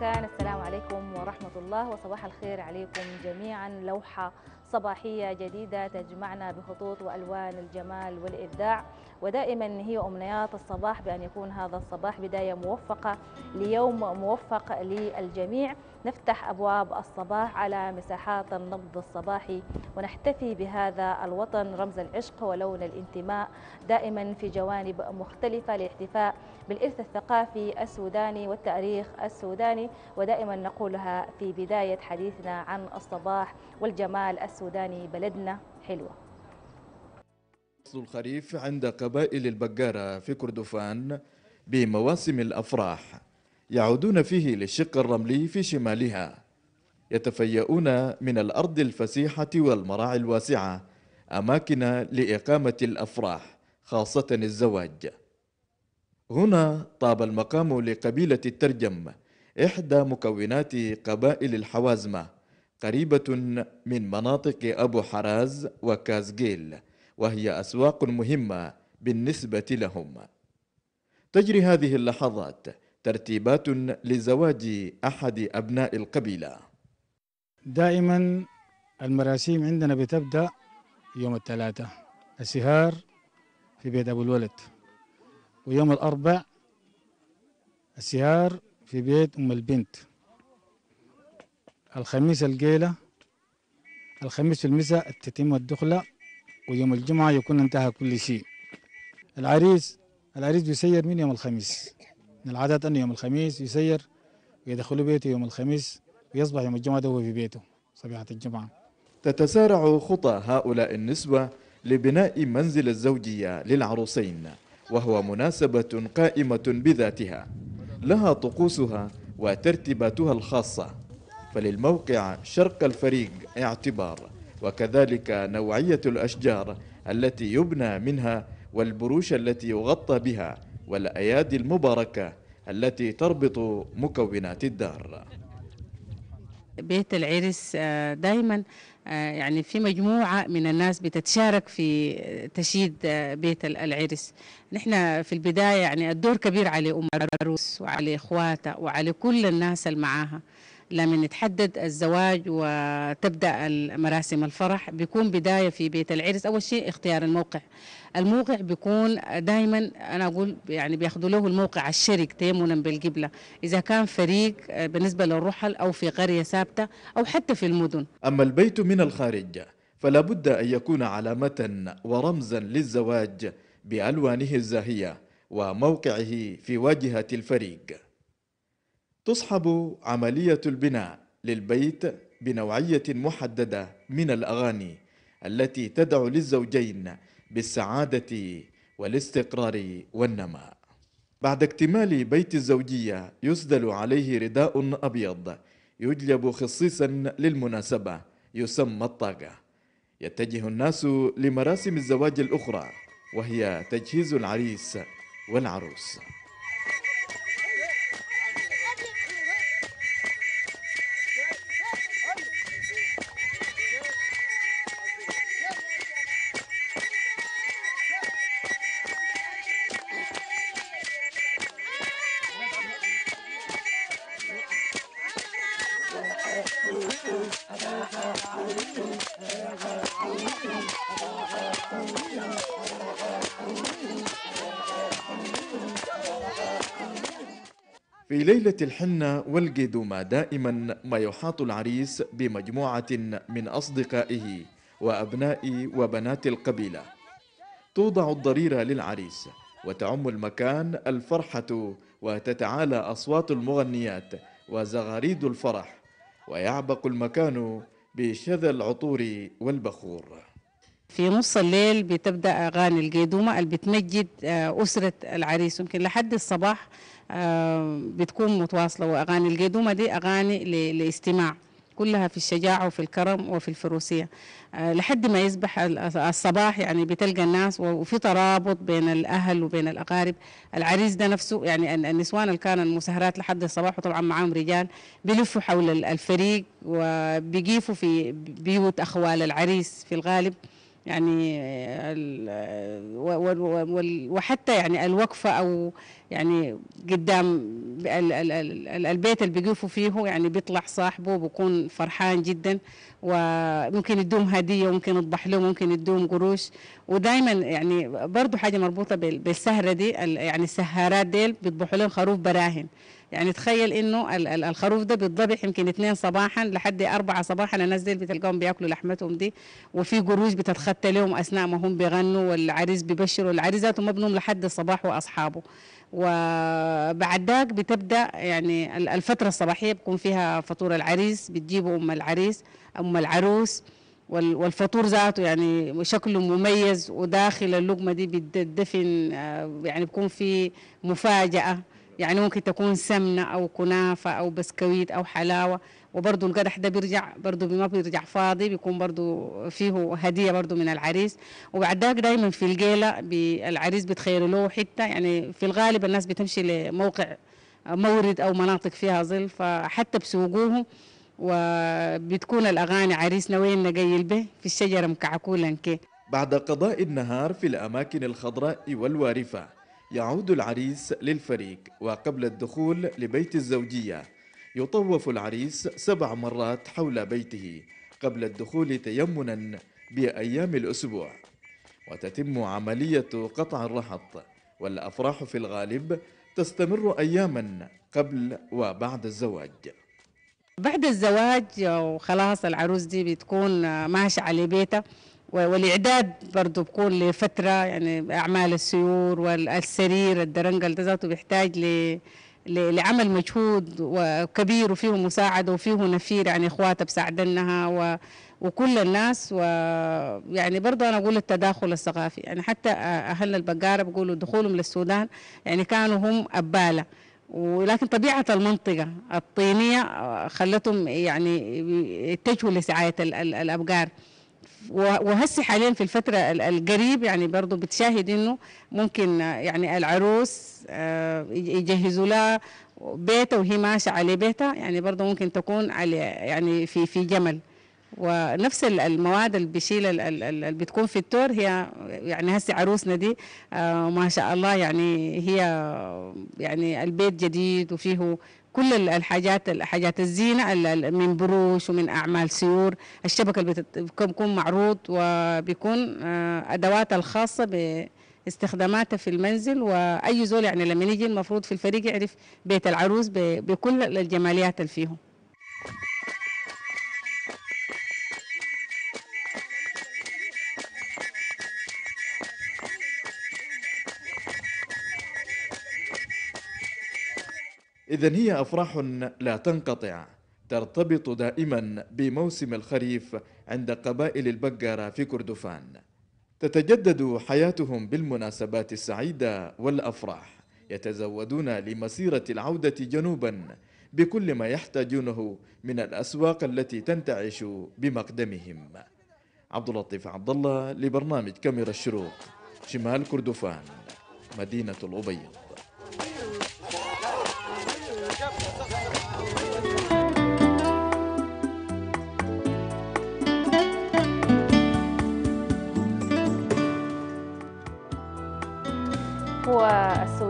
كان السلام عليكم ورحمة الله وصباح الخير عليكم جميعا لوحة صباحية جديدة تجمعنا بخطوط وألوان الجمال والإبداع ودائما هي أمنيات الصباح بأن يكون هذا الصباح بداية موفقة ليوم موفق للجميع نفتح أبواب الصباح على مساحات النبض الصباحي ونحتفي بهذا الوطن رمز العشق ولون الانتماء دائما في جوانب مختلفة للاحتفاء بالإرث الثقافي السوداني والتاريخ السوداني ودائما نقولها في بداية حديثنا عن الصباح والجمال السوداني السوداني بلدنا حلوة فصل الخريف عند قبائل البقارة في كردفان بمواسم الأفراح يعودون فيه للشق الرملي في شمالها يتفيؤون من الأرض الفسيحة والمراعي الواسعة أماكن لإقامة الأفراح خاصة الزواج هنا طاب المقام لقبيلة الترجم إحدى مكونات قبائل الحوازمة قريبة من مناطق أبو حراز وكازجيل وهي أسواق مهمة بالنسبة لهم تجري هذه اللحظات ترتيبات لزواج أحد أبناء القبيلة دائما المراسيم عندنا بتبدأ يوم الثلاثة السهار في بيت أبو الولد ويوم الأربع السهار في بيت أم البنت الخميس القيلة الخميس في المساء تتم الدخلة ويوم الجمعة يكون انتهى كل شيء العريس العريس يسير من يوم الخميس من العادات أنه يوم الخميس يسير ويدخل بيته يوم الخميس ويصبح يوم الجمعة هو في بيته صبيحة الجمعة تتسارع خطى هؤلاء النسوة لبناء منزل الزوجية للعروسين وهو مناسبة قائمة بذاتها لها طقوسها وترتيباتها الخاصة فللموقع شرق الفريق اعتبار وكذلك نوعية الأشجار التي يبنى منها والبروش التي يغطى بها والأيادي المباركة التي تربط مكونات الدار بيت العرس آه، دائما آه، يعني في مجموعة من الناس بتتشارك في تشييد آه، بيت العرس نحن في البداية يعني الدور كبير على أم العروس وعلى إخواتها وعلى كل الناس اللي معاها لما نتحدد الزواج وتبدا مراسم الفرح بيكون بدايه في بيت العرس اول شيء اختيار الموقع الموقع بيكون دائما انا اقول يعني بياخذوا له الموقع الشرك تيمنا بالقبله اذا كان فريق بالنسبه للرحل او في قريه ثابته او حتى في المدن اما البيت من الخارج فلا بد ان يكون علامه ورمزا للزواج بالوانه الزاهيه وموقعه في واجهه الفريق تصحب عملية البناء للبيت بنوعية محددة من الأغاني التي تدعو للزوجين بالسعادة والاستقرار والنماء بعد اكتمال بيت الزوجية يسدل عليه رداء أبيض يجلب خصيصا للمناسبة يسمى الطاقة يتجه الناس لمراسم الزواج الأخرى وهي تجهيز العريس والعروس في ليلة الحنة والقدومة دائما ما يحاط العريس بمجموعة من أصدقائه وأبناء وبنات القبيلة توضع الضريرة للعريس وتعم المكان الفرحة وتتعالى أصوات المغنيات وزغاريد الفرح ويعبق المكان بشذا العطور والبخور في نص الليل بتبدا اغاني القيدومه اللي بتمجد آه، اسره العريس يمكن لحد الصباح آه، بتكون متواصله واغاني القيدومه دي اغاني لاستماع كلها في الشجاعة وفي الكرم وفي الفروسية آه، لحد ما يصبح الصباح يعني بتلقى الناس وفي ترابط بين الأهل وبين الأقارب العريس ده نفسه يعني النسوان اللي كانوا مسهرات لحد الصباح وطبعا معاهم رجال بيلفوا حول الفريق وبيقيفوا في بيوت أخوال العريس في الغالب يعني وحتى يعني الوقفة أو يعني قدام البيت اللي بيقفوا فيه يعني بيطلع صاحبه بيكون فرحان جدا وممكن يدوم هدية وممكن يطبح له ممكن يدوم قروش ودائما يعني برضو حاجة مربوطة بالسهرة دي يعني السهارات ديل بيطبحوا لهم خروف براهن يعني تخيل انه الخروف ده بيتذبح يمكن 2 صباحا لحد 4 صباحا الناس دي بتلقاهم بياكلوا لحمتهم دي وفي قروش بتتخطى لهم اثناء ما هم بيغنوا والعريس بيبشر والعريسات بنوم لحد الصباح واصحابه وبعد ذاك بتبدا يعني الفتره الصباحيه بيكون فيها فطور العريس بتجيبوا ام العريس ام العروس والفطور ذاته يعني شكله مميز وداخل اللقمه دي بتدفن آه، يعني بيكون في مفاجاه يعني ممكن تكون سمنة أو كنافة أو بسكويت أو حلاوة وبرضه القدح ده بيرجع برضه ما بيرجع فاضي بيكون برضه فيه هدية برضه من العريس وبعد ذلك دايما في الجيلة العريس بتخير له حتة يعني في الغالب الناس بتمشي لموقع مورد أو مناطق فيها ظل فحتى بسوقوهم وبتكون الأغاني عريسنا وين نقيل به في الشجرة مكعكولا كي بعد قضاء النهار في الأماكن الخضراء والوارفة يعود العريس للفريق وقبل الدخول لبيت الزوجية يطوف العريس سبع مرات حول بيته قبل الدخول تيمنا بأيام الأسبوع وتتم عملية قطع الرحط والأفراح في الغالب تستمر أياما قبل وبعد الزواج بعد الزواج وخلاص العروس دي بتكون ماشية على بيتها والاعداد برضه بكون لفتره يعني اعمال السيور والسرير الدرنجل ذاته بيحتاج ل لعمل مجهود كبير وفيه مساعده وفيه نفير يعني اخواتها بساعدنها و وكل الناس ويعني برضه انا اقول التداخل الثقافي يعني حتى اهلنا البقاره بيقولوا دخولهم للسودان يعني كانوا هم اباله ولكن طبيعة المنطقة الطينية خلتهم يعني يتجهوا لسعاية الأبقار وهسي حاليا في الفترة القريب يعني برضو بتشاهد انه ممكن يعني العروس آه، يجهزوا لها بيته وهي ماشية على بيتها يعني برضو ممكن تكون على يعني في في جمل ونفس المواد اللي بشيل اللي بتكون في التور هي يعني هسي عروسنا دي آه، ما شاء الله يعني هي يعني البيت جديد وفيه كل الحاجات الحاجات الزينه من بروش ومن اعمال سيور الشبكه اللي بتكون معروض وبيكون آه، ادواتها الخاصه باستخداماتها في المنزل واي زول يعني لما يجي المفروض في الفريق يعرف بيت العروس بكل الجماليات اللي فيهم إذا هي أفراح لا تنقطع ترتبط دائما بموسم الخريف عند قبائل البقرة في كردفان تتجدد حياتهم بالمناسبات السعيدة والأفراح يتزودون لمسيرة العودة جنوبا بكل ما يحتاجونه من الأسواق التي تنتعش بمقدمهم عبد اللطيف عبد الله لبرنامج كاميرا الشروق شمال كردفان مدينة الأبيض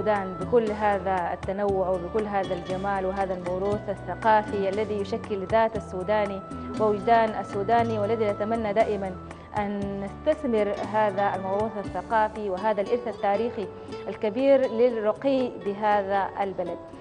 السودان بكل هذا التنوع وبكل هذا الجمال وهذا الموروث الثقافي الذي يشكل ذات السوداني ووجدان السوداني والذي نتمنى دائما أن نستثمر هذا الموروث الثقافي وهذا الإرث التاريخي الكبير للرقي بهذا البلد